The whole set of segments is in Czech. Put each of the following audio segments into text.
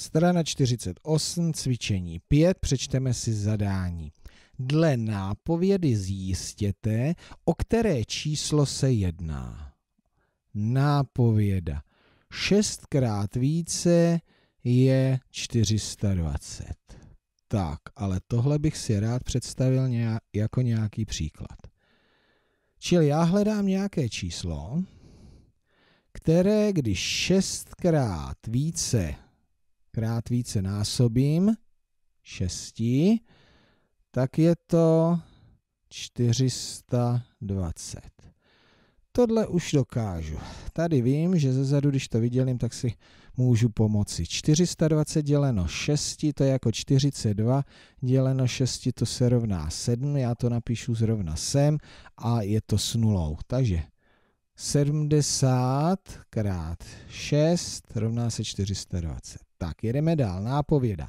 Strana 48, cvičení 5, přečteme si zadání. Dle nápovědy zjistěte, o které číslo se jedná. Nápověda. Šestkrát více je 420. Tak, ale tohle bych si rád představil nějak, jako nějaký příklad. Čili já hledám nějaké číslo, které když šestkrát více krát více násobím, 6, tak je to 420. Tohle už dokážu. Tady vím, že zezadu, když to vydělím, tak si můžu pomoci. 420 děleno 6, to je jako 42, děleno 6, to se rovná 7, já to napíšu zrovna sem a je to s nulou. Takže 70 krát 6 rovná se 420. Tak, jedeme dál. Nápověda.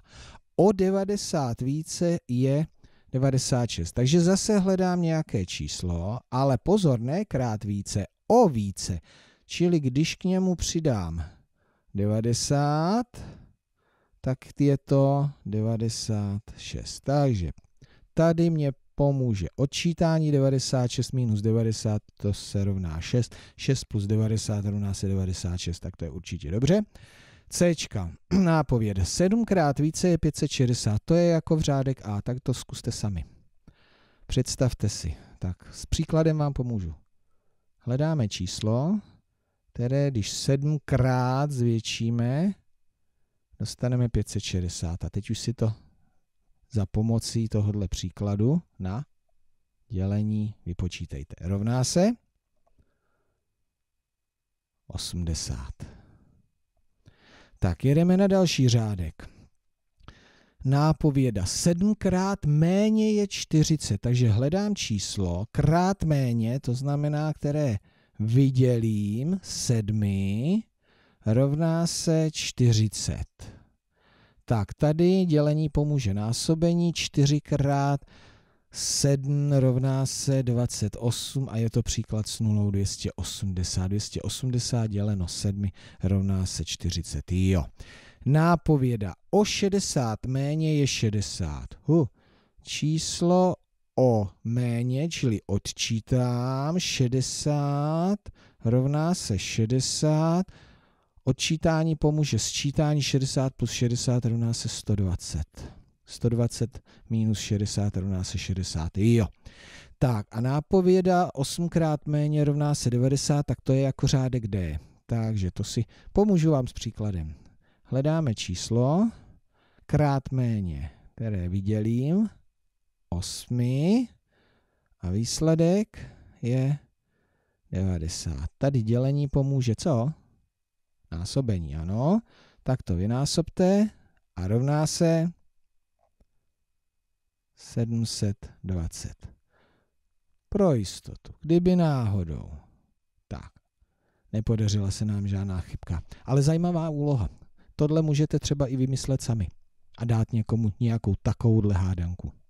O 90 více je 96. Takže zase hledám nějaké číslo, ale pozor, ne krát více, o více. Čili když k němu přidám 90, tak je to 96. Takže tady mě pomůže odčítání 96 minus 90, to se rovná 6. 6 plus 90 rovná se 96, tak to je určitě dobře. C. Nápověd. 7 krát více je 560. To je jako v řádek A, tak to zkuste sami. Představte si. Tak s příkladem vám pomůžu. Hledáme číslo, které když 7 krát zvětšíme, dostaneme 560. A teď už si to za pomocí tohohle příkladu na dělení vypočítejte. Rovná se 80. Tak jedeme na další řádek. Nápověda 7 krát méně je 40, takže hledám číslo krát méně, to znamená, které vydělím 7 rovná se 40. Tak tady dělení pomůže násobení 4 krát 7 rovná se 28 a je to příklad s nulou 280. 280 děleno 7 rovná se 40. Jo. Nápověda o 60 méně je 60. Huh. Číslo o méně, čili odčítám 60 rovná se 60. Odčítání pomůže sčítání 60 plus 60 rovná se 120. 120 minus 60 rovná se 60. Jo. Tak a nápověda 8 x méně rovná se 90, tak to je jako řádek D. Takže to si pomůžu vám s příkladem. Hledáme číslo krát méně, které vydělím 8 a výsledek je 90. Tady dělení pomůže co? Násobení, ano. Tak to vynásobte a rovná se 720. Pro jistotu, kdyby náhodou. Tak, nepodařila se nám žádná chybka. Ale zajímavá úloha. Tohle můžete třeba i vymyslet sami a dát někomu nějakou takovouhle hádanku.